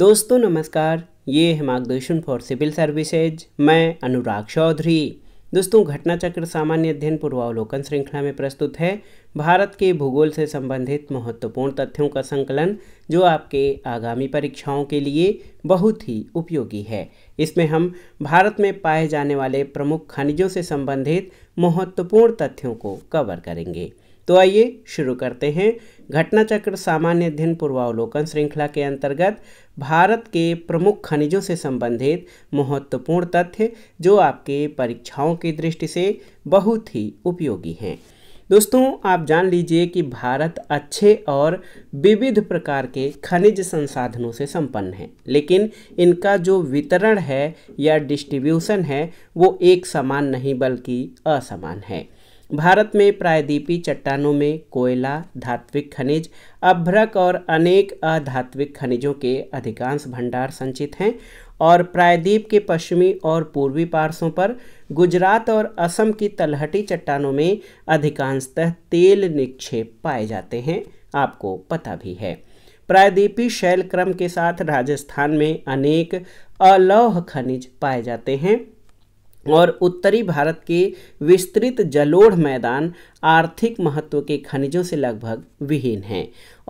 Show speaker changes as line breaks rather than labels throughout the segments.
दोस्तों नमस्कार ये है मार्गदर्शन फॉर सिविल सर्विसेज मैं अनुराग चौधरी दोस्तों घटना चक्र सामान्य अध्ययन पूर्वावलोकन श्रृंखला में प्रस्तुत है भारत के भूगोल से संबंधित महत्वपूर्ण तथ्यों का संकलन जो आपके आगामी परीक्षाओं के लिए बहुत ही उपयोगी है इसमें हम भारत में पाए जाने वाले प्रमुख खनिजों से संबंधित महत्वपूर्ण तथ्यों को कवर करेंगे तो आइए शुरू करते हैं घटना चक्र सामान्य अध्ययन पूर्वावलोकन श्रृंखला के अंतर्गत भारत के प्रमुख खनिजों से संबंधित महत्वपूर्ण तथ्य जो आपके परीक्षाओं की दृष्टि से बहुत ही उपयोगी हैं दोस्तों आप जान लीजिए कि भारत अच्छे और विविध प्रकार के खनिज संसाधनों से संपन्न है लेकिन इनका जो वितरण है या डिस्ट्रीब्यूशन है वो एक समान नहीं बल्कि असमान है भारत में प्रायद्वीपी चट्टानों में कोयला धात्विक खनिज अभ्रक और अनेक अधात्विक खनिजों के अधिकांश भंडार संचित हैं और प्रायद्वीप के पश्चिमी और पूर्वी पार्श्वों पर गुजरात और असम की तलहटी चट्टानों में अधिकांशतः तेल निक्षेप पाए जाते हैं आपको पता भी है प्रायद्वीपी शैल क्रम के साथ राजस्थान में अनेक अलौह खनिज पाए जाते हैं और उत्तरी भारत के विस्तृत जलोढ़ मैदान आर्थिक महत्व के खनिजों से लगभग विहीन हैं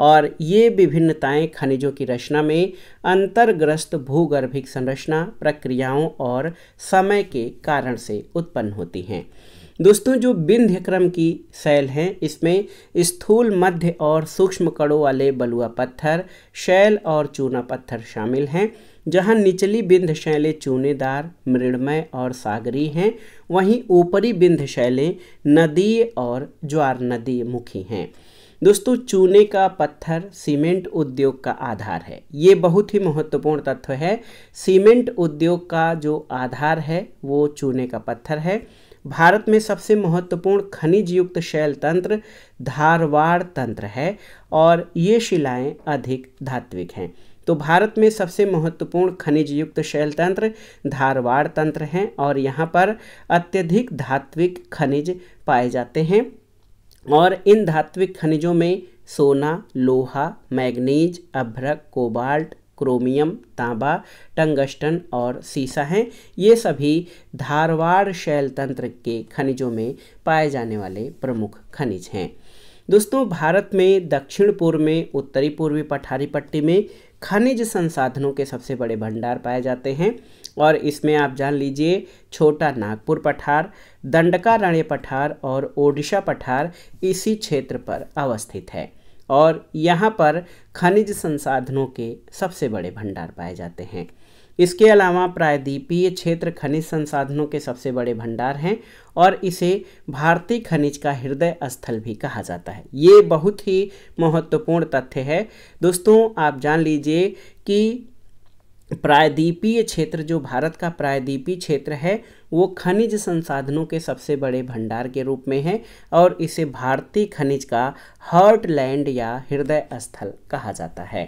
और ये विभिन्नताएं खनिजों की रचना में अंतर्ग्रस्त भूगर्भिक संरचना प्रक्रियाओं और समय के कारण से उत्पन्न होती हैं दोस्तों जो विंध्यक्रम की शैल हैं इसमें स्थूल मध्य और सूक्ष्म कणों वाले बलुआ पत्थर शैल और चूना पत्थर शामिल हैं जहाँ निचली बिंध शैलें चूनेदार मृणमय और सागरी हैं वहीं ऊपरी बिंध शैलें नदीय और ज्वार नदीय मुखी हैं दोस्तों चूने का पत्थर सीमेंट उद्योग का आधार है ये बहुत ही महत्वपूर्ण तत्व है सीमेंट उद्योग का जो आधार है वो चूने का पत्थर है भारत में सबसे महत्वपूर्ण खनिज युक्त शैल तंत्र धारवाड़ तंत्र है और ये शिलाएं अधिक धात्विक हैं तो भारत में सबसे महत्वपूर्ण खनिज युक्त शैल तंत्र धारवाड़ तंत्र हैं और यहाँ पर अत्यधिक धात्विक खनिज पाए जाते हैं और इन धात्विक खनिजों में सोना लोहा मैग्नीज अभ्रक कोबाल्ट क्रोमियम तांबा टंगस्टन और सीसा हैं ये सभी धारवाड़ शैल तंत्र के खनिजों में पाए जाने वाले प्रमुख खनिज हैं दोस्तों भारत में दक्षिण पूर्व में उत्तरी पूर्वी पठारी पट्टी में खनिज संसाधनों के सबसे बड़े भंडार पाए जाते हैं और इसमें आप जान लीजिए छोटा नागपुर पठार दंडकारण्य पठार और ओडिशा पठार इसी क्षेत्र पर अवस्थित है और यहाँ पर खनिज संसाधनों के सबसे बड़े भंडार पाए जाते हैं इसके अलावा प्रायद्वीपीय क्षेत्र खनिज संसाधनों के सबसे बड़े भंडार हैं और इसे भारतीय खनिज का हृदय स्थल भी कहा जाता है ये बहुत ही महत्वपूर्ण तथ्य है दोस्तों आप जान लीजिए कि प्रायद्वीपीय क्षेत्र जो भारत का प्रायद्वीपीय क्षेत्र है वो खनिज संसाधनों के सबसे बड़े भंडार के रूप में है और इसे भारतीय खनिज का हर्ट लैंड या हृदय स्थल कहा जाता है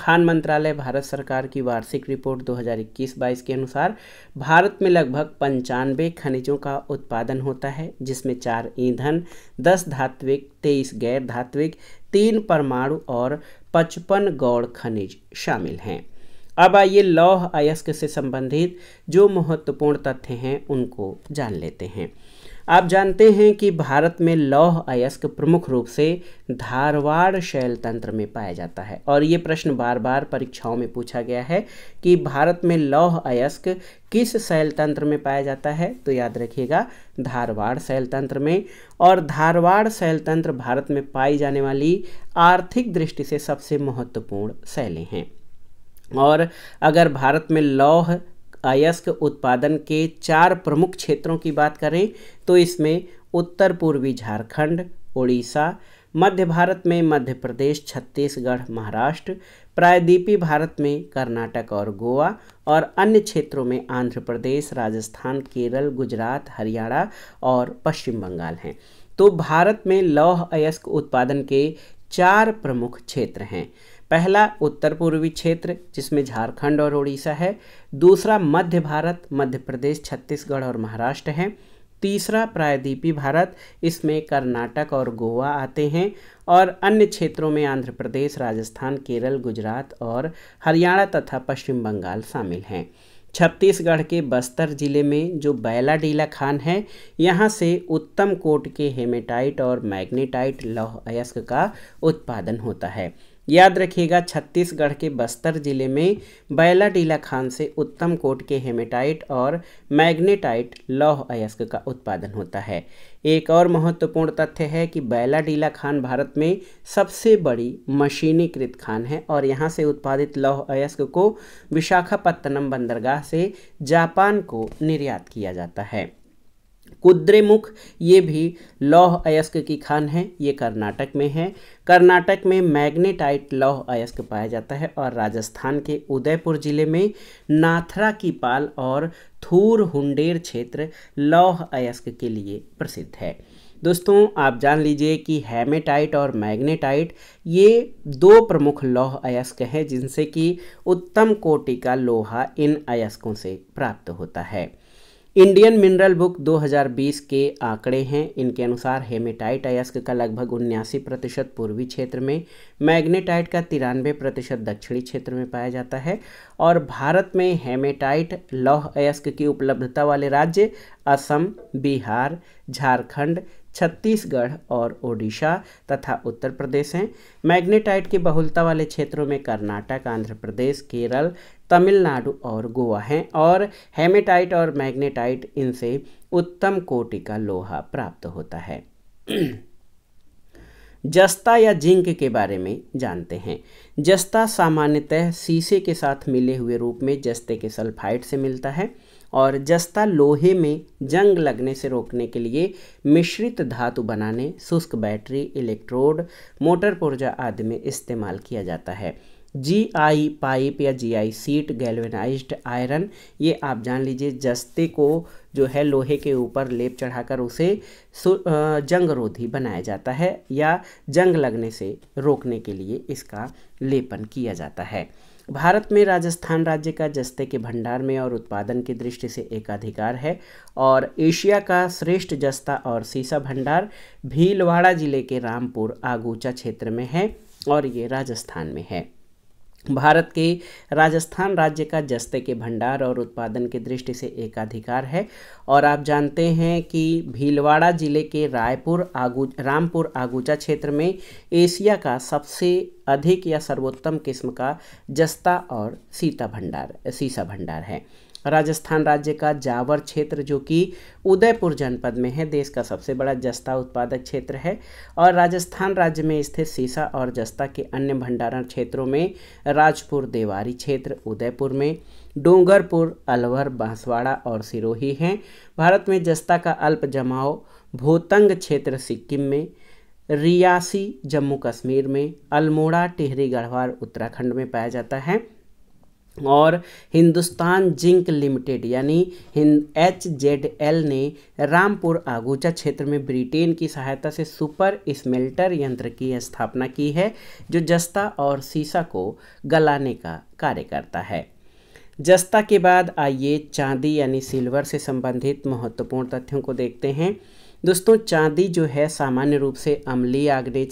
खान मंत्रालय भारत सरकार की वार्षिक रिपोर्ट 2021-22 के अनुसार भारत में लगभग पंचानवे खनिजों का उत्पादन होता है जिसमें चार ईंधन दस धात्विक तेईस गैर धात्विक तीन परमाणु और पचपन गौड़ खनिज शामिल हैं अब आइए लौह अयस्क से संबंधित जो महत्वपूर्ण तथ्य हैं उनको जान लेते हैं आप जानते हैं कि भारत में लौह अयस्क प्रमुख रूप से धारवाड़ शैल तंत्र में पाया जाता है और ये प्रश्न बार बार परीक्षाओं में पूछा गया है कि भारत में लौह अयस्क किस शैल तंत्र में पाया जाता है तो याद रखिएगा धारवाड़ शैल तंत्र में और धारवाड़ शैल तंत्र भारत में पाई जाने वाली आर्थिक दृष्टि से सबसे महत्वपूर्ण शैलें हैं और अगर भारत में लौह अयस्क उत्पादन के चार प्रमुख क्षेत्रों की बात करें तो इसमें उत्तर पूर्वी झारखंड उड़ीसा मध्य भारत में मध्य प्रदेश छत्तीसगढ़ महाराष्ट्र प्रायद्वीपी भारत में कर्नाटक और गोवा और अन्य क्षेत्रों में आंध्र प्रदेश राजस्थान केरल गुजरात हरियाणा और पश्चिम बंगाल हैं तो भारत में लौह अयस्क उत्पादन के चार प्रमुख क्षेत्र हैं पहला उत्तर पूर्वी क्षेत्र जिसमें झारखंड और उड़ीसा है दूसरा मध्य भारत मध्य प्रदेश छत्तीसगढ़ और महाराष्ट्र है तीसरा प्रायद्वीपी भारत इसमें कर्नाटक और गोवा आते हैं और अन्य क्षेत्रों में आंध्र प्रदेश राजस्थान केरल गुजरात और हरियाणा तथा पश्चिम बंगाल शामिल हैं छत्तीसगढ़ के बस्तर ज़िले में जो बैला डीला खान है यहाँ से उत्तम कोट के हेमेटाइट और मैग्नेटाइट लौह अयस्क का उत्पादन होता है याद रखिएगा छत्तीसगढ़ के बस्तर जिले में बैला डीला खान से उत्तम कोट के हेमेटाइट और मैग्नेटाइट लौह अयस्क का उत्पादन होता है एक और महत्वपूर्ण तथ्य है कि बैला डीला खान भारत में सबसे बड़ी मशीनीकृत खान है और यहाँ से उत्पादित लौह अयस्क को विशाखापत्तनम बंदरगाह से जापान को निर्यात किया जाता है कुद्रेमुख ये भी लौह अयस्क की खान है ये कर्नाटक में है कर्नाटक में मैग्नेटाइट लौह अयस्क पाया जाता है और राजस्थान के उदयपुर जिले में नाथरा की पाल और थूर हुंडेर क्षेत्र लौह अयस्क के लिए प्रसिद्ध है दोस्तों आप जान लीजिए कि हैमेटाइट और मैग्नेटाइट ये दो प्रमुख लौह अयस्क हैं जिनसे कि उत्तम कोटि का लोहा इन अयस्कों से प्राप्त होता है इंडियन मिनरल बुक 2020 के आंकड़े हैं इनके अनुसार हेमेटाइट अयस्क का लगभग उन्यासी प्रतिशत पूर्वी क्षेत्र में मैग्नेटाइट का तिरानवे प्रतिशत दक्षिणी क्षेत्र में पाया जाता है और भारत में हेमेटाइट लौह अयस्क की उपलब्धता वाले राज्य असम बिहार झारखंड छत्तीसगढ़ और ओडिशा तथा उत्तर प्रदेश हैं मैग्नेटाइट की बहुलता वाले क्षेत्रों में कर्नाटक आंध्र प्रदेश केरल तमिलनाडु और गोवा हैं और हेमेटाइट और मैग्नेटाइट इनसे उत्तम कोटि का लोहा प्राप्त होता है जस्ता या जिंक के बारे में जानते हैं जस्ता सामान्यतः शीशे के साथ मिले हुए रूप में जस्ते के सल्फाइड से मिलता है और जस्ता लोहे में जंग लगने से रोकने के लिए मिश्रित धातु बनाने शुष्क बैटरी इलेक्ट्रोड मोटर पुर्जा आदि में इस्तेमाल किया जाता है जी आई पाइप या G I sheet galvanized iron ये आप जान लीजिए जस्ते को जो है लोहे के ऊपर लेप चढ़ाकर उसे जंग रोधी बनाया जाता है या जंग लगने से रोकने के लिए इसका लेपन किया जाता है भारत में राजस्थान राज्य का जस्ते के भंडार में और उत्पादन की दृष्टि से एकाधिकार है और एशिया का श्रेष्ठ जस्ता और सीसा भंडार भीलवाड़ा जिले के रामपुर आगूचा क्षेत्र में है और ये राजस्थान में है भारत के राजस्थान राज्य का जस्ते के भंडार और उत्पादन की दृष्टि से एकाधिकार है और आप जानते हैं कि भीलवाड़ा जिले के रायपुर आगू रामपुर आगूचा क्षेत्र में एशिया का सबसे अधिक या सर्वोत्तम किस्म का जस्ता और सीता भंडार सीसा भंडार है राजस्थान राज्य का जावर क्षेत्र जो कि उदयपुर जनपद में है देश का सबसे बड़ा जस्ता उत्पादक क्षेत्र है और राजस्थान राज्य में स्थित सीसा और जस्ता के अन्य भंडारण क्षेत्रों में राजपुर देवारी क्षेत्र उदयपुर में डोंगरपुर अलवर बांसवाड़ा और सिरोही हैं भारत में जस्ता का अल्प जमाव भोतंग क्षेत्र सिक्किम में रियासी जम्मू कश्मीर में अल्मोड़ा टिहरी गढ़वाल उत्तराखंड में पाया जाता है और हिंदुस्तान जिंक लिमिटेड यानी एच जेड एल ने रामपुर आगूचा क्षेत्र में ब्रिटेन की सहायता से सुपर स्मेल्टर यंत्र की स्थापना की है जो जस्ता और सीसा को गलाने का कार्य करता है जस्ता के बाद आइए चांदी यानी सिल्वर से संबंधित महत्वपूर्ण तथ्यों को देखते हैं दोस्तों चांदी जो है सामान्य रूप से अमली आग्नेय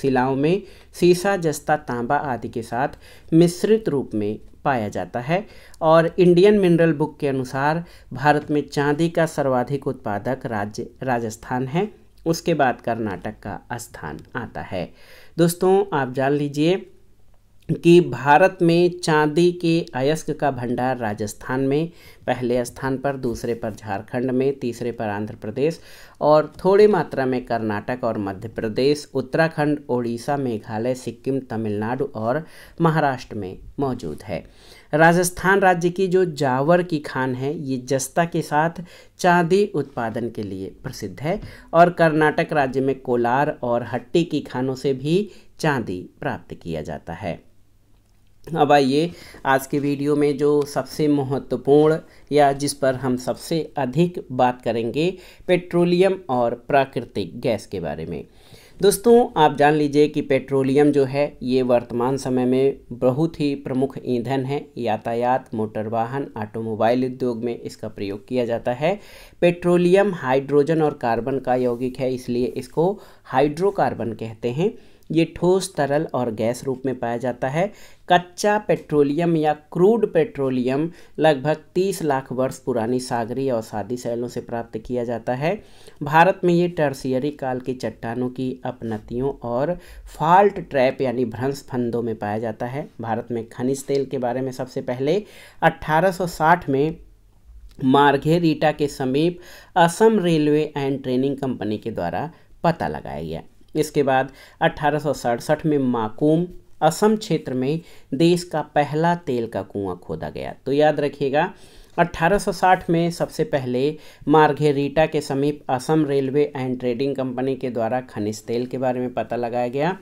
शिलाओं में सीसा जस्ता तांबा आदि के साथ मिश्रित रूप में पाया जाता है और इंडियन मिनरल बुक के अनुसार भारत में चांदी का सर्वाधिक उत्पादक राज्य राजस्थान है उसके बाद कर्नाटक का स्थान आता है दोस्तों आप जान लीजिए कि भारत में चांदी के अयस्क का भंडार राजस्थान में पहले स्थान पर दूसरे पर झारखंड में तीसरे पर आंध्र प्रदेश और थोड़ी मात्रा में कर्नाटक और मध्य प्रदेश उत्तराखंड ओडिशा मेघालय सिक्किम तमिलनाडु और महाराष्ट्र में मौजूद है राजस्थान राज्य की जो जावर की खान है ये जस्ता के साथ चांदी उत्पादन के लिए प्रसिद्ध है और कर्नाटक राज्य में कोलार और हट्टी की खानों से भी चांदी प्राप्त किया जाता है अब आइए आज के वीडियो में जो सबसे महत्वपूर्ण या जिस पर हम सबसे अधिक बात करेंगे पेट्रोलियम और प्राकृतिक गैस के बारे में दोस्तों आप जान लीजिए कि पेट्रोलियम जो है ये वर्तमान समय में बहुत ही प्रमुख ईंधन है यातायात मोटर वाहन ऑटोमोबाइल उद्योग में इसका प्रयोग किया जाता है पेट्रोलियम हाइड्रोजन और कार्बन का यौगिक है इसलिए इसको हाइड्रोकार्बन कहते हैं ये ठोस तरल और गैस रूप में पाया जाता है कच्चा पेट्रोलियम या क्रूड पेट्रोलियम लगभग 30 लाख वर्ष पुरानी सागरीय और सादी शैलों से प्राप्त किया जाता है भारत में ये टर्सियरी काल की चट्टानों की अपनतियों और फाल्ट ट्रैप यानी भ्रंश फंदों में पाया जाता है भारत में खनिज तेल के बारे में सबसे पहले 1860 में मार्घेरीटा के समीप Assam railway and training company के द्वारा पता लगाया गया इसके बाद अठारह में माकूम असम क्षेत्र में देश का पहला तेल का कुआं खोदा गया तो याद रखिएगा 1860 में सबसे पहले मार्घेरीटा के समीप Assam railway and trading company के द्वारा खनिज तेल के बारे में पता लगाया गया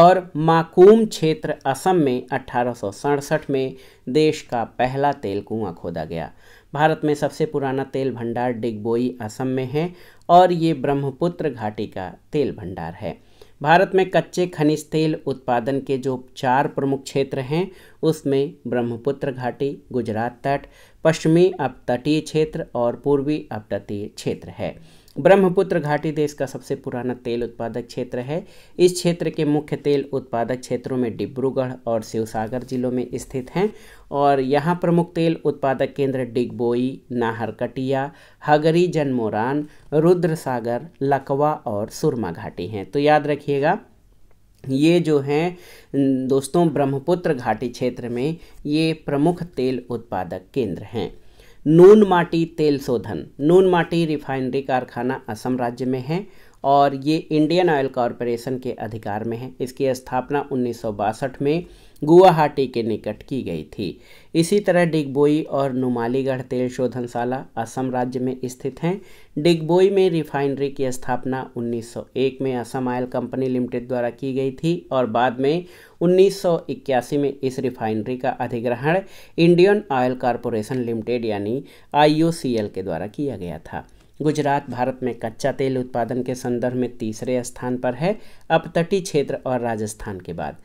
और माकूम क्षेत्र असम में अठारह में देश का पहला तेल कुआं खोदा गया भारत में सबसे पुराना तेल भंडार डिगबोई असम में है और ये ब्रह्मपुत्र घाटी का तेल भंडार है भारत में कच्चे खनिज तेल उत्पादन के जो चार प्रमुख क्षेत्र हैं उसमें ब्रह्मपुत्र घाटी गुजरात तट पश्चिमी अपतटीय क्षेत्र और पूर्वी अपतटीय क्षेत्र है ब्रह्मपुत्र घाटी देश का सबसे पुराना तेल उत्पादक क्षेत्र है इस क्षेत्र के मुख्य तेल उत्पादक क्षेत्रों में डिब्रूगढ़ और शिवसागर जिलों में स्थित हैं और यहाँ प्रमुख तेल उत्पादक केंद्र डिगबोई नाहरकटिया हगरी जनमोरान रुद्रसागर लकवा और सुरमा घाटी हैं तो याद रखिएगा ये जो हैं दोस्तों ब्रह्मपुत्र घाटी क्षेत्र में ये प्रमुख तेल उत्पादक केंद्र हैं नून माटी तेल शोधन नून माटी रिफाइनरी कारखाना असम राज्य में है और ये इंडियन ऑयल कॉरपोरेशन के अधिकार में है इसकी स्थापना उन्नीस में गुवाहाटी के निकट की गई थी इसी तरह डिगबोई और नुमालीगढ़ तेल शोधनशाला असम राज्य में स्थित हैं डिगबोई में रिफाइनरी की स्थापना 1901 में असम आयल कंपनी लिमिटेड द्वारा की गई थी और बाद में 1981 में इस रिफाइनरी का अधिग्रहण इंडियन ऑयल कॉरपोरेशन लिमिटेड यानी आई के द्वारा किया गया था गुजरात भारत में कच्चा तेल उत्पादन के संदर्भ में तीसरे स्थान पर है अपतटीय क्षेत्र और राजस्थान के बाद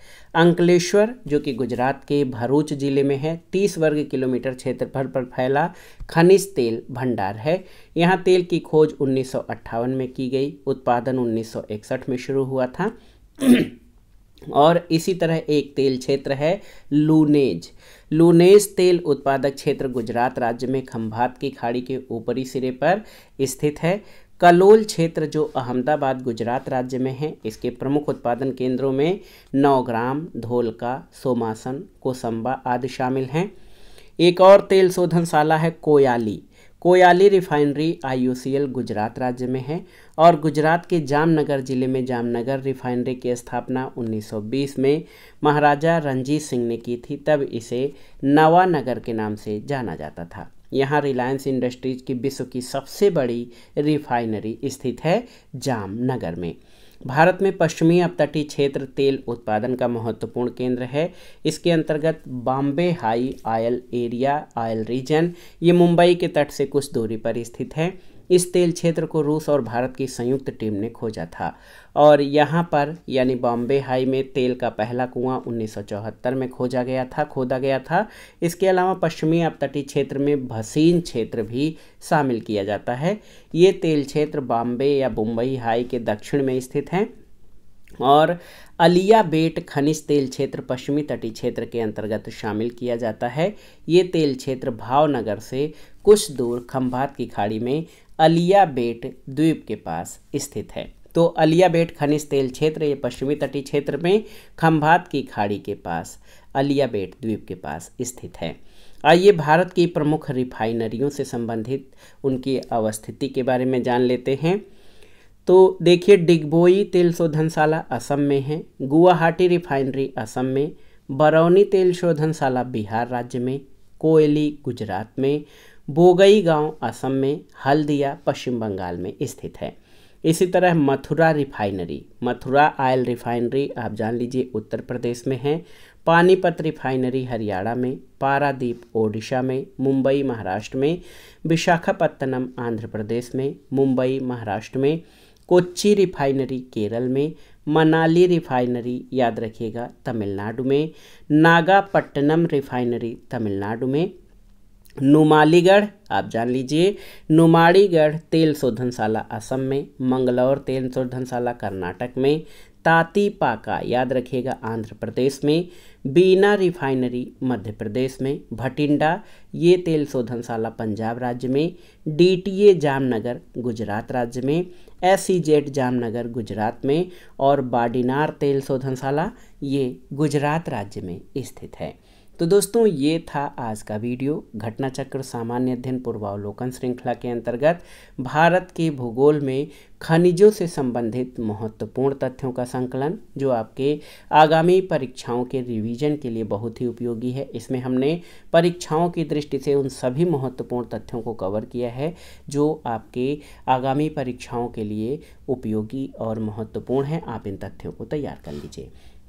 अंकलेश्वर जो कि गुजरात के भरूच जिले में है तीस वर्ग किलोमीटर क्षेत्र पर फैला खनिज तेल भंडार है यहाँ तेल की खोज उन्नीस में की गई उत्पादन उन्नीस में शुरू हुआ था और इसी तरह एक तेल क्षेत्र है लूनेज लूनेज तेल उत्पादक क्षेत्र गुजरात राज्य में खंभात की खाड़ी के ऊपरी सिरे पर स्थित है कलोल क्षेत्र जो अहमदाबाद गुजरात राज्य में है इसके प्रमुख उत्पादन केंद्रों में नौग्राम धोलका सोमासन कोसंबा आदि शामिल हैं एक और तेल शोधनशाला है कोयाली कोयाली रिफाइनरी आई गुजरात राज्य में है और गुजरात के जामनगर जिले में जामनगर रिफाइनरी की स्थापना 1920 में महाराजा रंजीत सिंह ने की थी तब इसे नवानगर के नाम से जाना जाता था यहाँ रिलायंस इंडस्ट्रीज की विश्व की सबसे बड़ी रिफाइनरी स्थित है जामनगर में भारत में पश्चिमी अपतटीय क्षेत्र तेल उत्पादन का महत्वपूर्ण केंद्र है इसके अंतर्गत Bombay high oil area oil region ये मुंबई के तट से कुछ दूरी पर स्थित है इस तेल क्षेत्र को रूस और भारत की संयुक्त टीम ने खोजा था और यहाँ पर यानी बॉम्बे हाई में तेल का पहला कुआं उन्नीस में खोजा गया था खोदा गया था इसके अलावा पश्चिमी अपतटीय क्षेत्र में भसीन क्षेत्र भी शामिल किया जाता है ये तेल क्षेत्र बॉम्बे या मुंबई हाई के दक्षिण में स्थित हैं और अलिया बेट खनिज तेल क्षेत्र पश्चिमी तटीय क्षेत्र के अंतर्गत शामिल किया जाता है ये तेल क्षेत्र भावनगर से कुछ दूर खम्भात की खाड़ी में अलिया बेट द्वीप के पास स्थित है तो अलिया बेट खनिज तेल क्षेत्र ये पश्चिमी तटीय क्षेत्र में खम्भात की खाड़ी के पास अलिया बेट द्वीप के पास स्थित है आइए भारत की प्रमुख रिफाइनरियों से संबंधित उनकी अवस्थिति के बारे में जान लेते हैं तो देखिए डिगबोई तेल शोधनशाला असम में है गुवाहाटी रिफाइनरी असम में बरौनी तेल शोधनशाला बिहार राज्य में कोयली गुजरात में बोगई गांव असम में हल्दिया पश्चिम बंगाल में स्थित है इसी तरह Mathura refinery Mathura oil refinery आप जान लीजिए उत्तर प्रदेश में है पानीपत रिफाइनरी हरियाणा में पारादीप ओडिशा में मुंबई महाराष्ट्र में विशाखापत्तनम आंध्र प्रदेश में मुंबई महाराष्ट्र में कोच्चि रिफाइनरी केरल में मनाली रिफाइनरी याद रखिएगा तमिलनाडु में नागापट्टनम रिफाइनरी तमिलनाडु में नुमालीगढ़ आप जान लीजिए नुमाड़ीगढ़ तेल शोधनशाला असम में मंगलौर तेल शोधनशाला कर्नाटक में तातीपाका याद रखिएगा आंध्र प्रदेश में बीना रिफाइनरी मध्य प्रदेश में भटिंडा ये तेल शोधनशाला पंजाब राज्य में डीटीए जामनगर गुजरात राज्य में एस जामनगर गुजरात में और बाडीनार तेल शोधनशाला ये गुजरात राज्य में स्थित है तो दोस्तों ये था आज का वीडियो घटना चक्र सामान्य अध्ययन पूर्वावलोकन श्रृंखला के अंतर्गत भारत के भूगोल में खनिजों से संबंधित महत्वपूर्ण तथ्यों का संकलन जो आपके आगामी परीक्षाओं के रिवीजन के लिए बहुत ही उपयोगी है इसमें हमने परीक्षाओं की दृष्टि से उन सभी महत्वपूर्ण तथ्यों को कवर किया है जो आपके आगामी परीक्षाओं के लिए उपयोगी और महत्वपूर्ण हैं आप इन तथ्यों को तैयार कर लीजिए